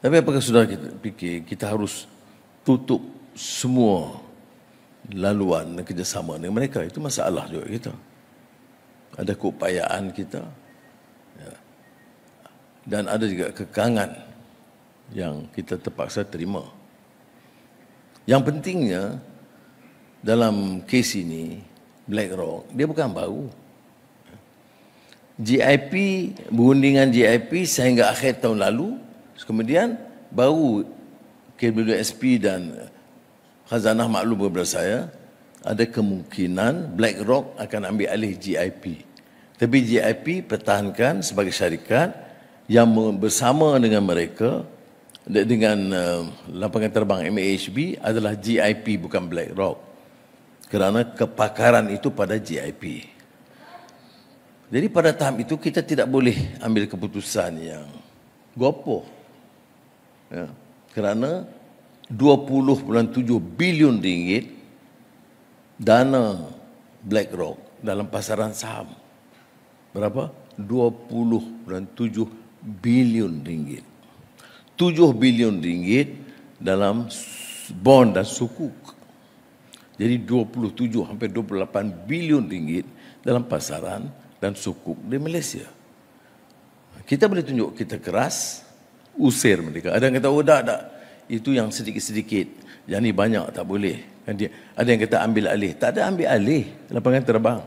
Tapi apakah saudara kita fikir kita harus tutup semua laluan kerjasama dengan mereka? Itu masalah juga kita. Ada keupayaan kita ya. dan ada juga kekangan yang kita terpaksa terima. Yang pentingnya dalam kes ini Black Rock dia bukan baru. GIP, perundingan GIP sehingga akhir tahun lalu kemudian baru KWSP dan khazanah maklum kepada saya ada kemungkinan BlackRock akan ambil alih GIP. Tapi GIP pertahankan sebagai syarikat yang bersama dengan mereka dengan eh, lapangan terbang MAHB adalah GIP bukan BlackRock. Kerana kepakaran itu pada GIP. Jadi pada tahap itu kita tidak boleh ambil keputusan yang gopoh ya, kerana 20.7 bilion ringgit dana BlackRock dalam pasaran saham berapa 20.7 bilion ringgit 7 bilion ringgit dalam bond dan sukuk jadi 27 sampai 28 bilion ringgit dalam pasaran dan sukuk di Malaysia kita boleh tunjuk kita keras usir mereka. Ada yang kata, oh tak, tak. Itu yang sedikit-sedikit. Yang ni banyak, tak boleh. Kan ada yang kata ambil alih. Tak ada ambil alih. Lapangan terbang.